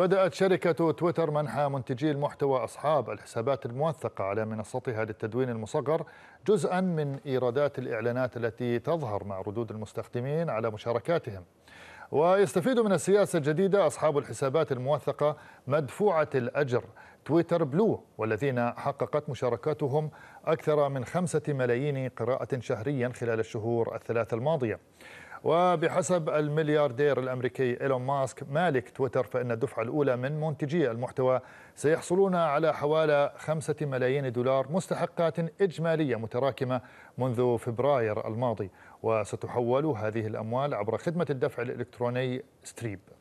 بدأت شركة تويتر منح منتجي المحتوى أصحاب الحسابات الموثقة على منصتها للتدوين المصغر جزءا من إيرادات الإعلانات التي تظهر مع ردود المستخدمين على مشاركاتهم ويستفيد من السياسة الجديدة أصحاب الحسابات الموثقة مدفوعة الأجر تويتر بلو والذين حققت مشاركاتهم أكثر من خمسة ملايين قراءة شهريا خلال الشهور الثلاثة الماضية وبحسب الملياردير الأمريكي إيلون ماسك مالك تويتر فإن الدفعة الأولى من منتجي المحتوى سيحصلون على حوالي خمسة ملايين دولار مستحقات إجمالية متراكمة منذ فبراير الماضي وستحول هذه الأموال عبر خدمة الدفع الإلكتروني ستريب